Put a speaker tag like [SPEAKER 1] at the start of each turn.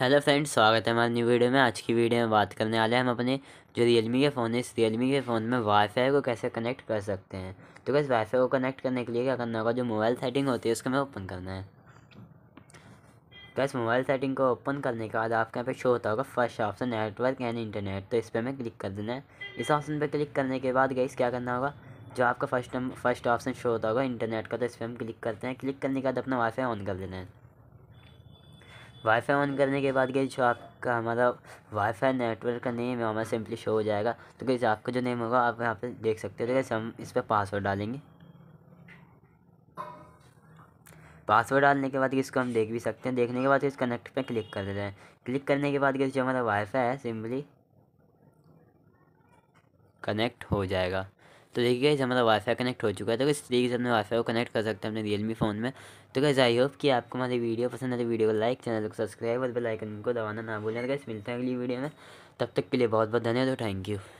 [SPEAKER 1] hello friends स्वागत है हमारी न्यू वीडियो में आज की वीडियो में बात करने वाले हैं हम अपने जो रियलमी के फ़ोन है इस रियलमी के फ़ोन में वाईफाई को कैसे कनेक्ट कर सकते हैं तो बस वाईफाई को कनेक्ट करने के लिए क्या करना होगा जो मोबाइल सेटिंग होती है उसको हमें ओपन करना है बस मोबाइल सेटिंग को ओपन करने के बाद आपके यहाँ पर शो होता होगा first option network and internet तो इस पर हमें क्लिक कर देना है इस ऑप्शन पर क्लिक करने के बाद गई क्या करना होगा जो आपका फर्स्ट फर्स्ट ऑप्शन शो होता होगा इंटरनेट का तो इस पर हम क्लिक करते हैं क्लिक करने के बाद अपना वाईफाई ऑन कर देना है वाईफाई ऑन करने के बाद गई जो आपका हमारा वाईफाई नेटवर्क का नेम है हमारा सिंपली शो हो जाएगा तो गई आपका जो नेम होगा आप यहाँ पे देख सकते हो तो कैसे हम इस पर पासवर्ड डालेंगे पासवर्ड डालने के बाद इसको हम देख भी सकते हैं देखने के बाद इस कनेक्ट पर क्लिक कर देते हैं क्लिक करने के बाद जो हमारा वाईफाई है सिंपली कनेक्ट हो जाएगा तो देखिए गाइज हमारा वाईफाई कनेक्ट हो चुका है तो इस तरीके से अपने वाईफाई को कनेक्ट कर सकते हैं अपने रियलमी फ़ोन में तो कैसे आई होप कि आपको हमारी वीडियो पसंद है वीडियो तो को लाइक चैनल को सब्सक्राइब और बेल आइकन को दबाना ना भूलें कैसे मिलते हैं अगली वीडियो में तब तक के लिए बहुत बहुत धन्यवाद थैंक यू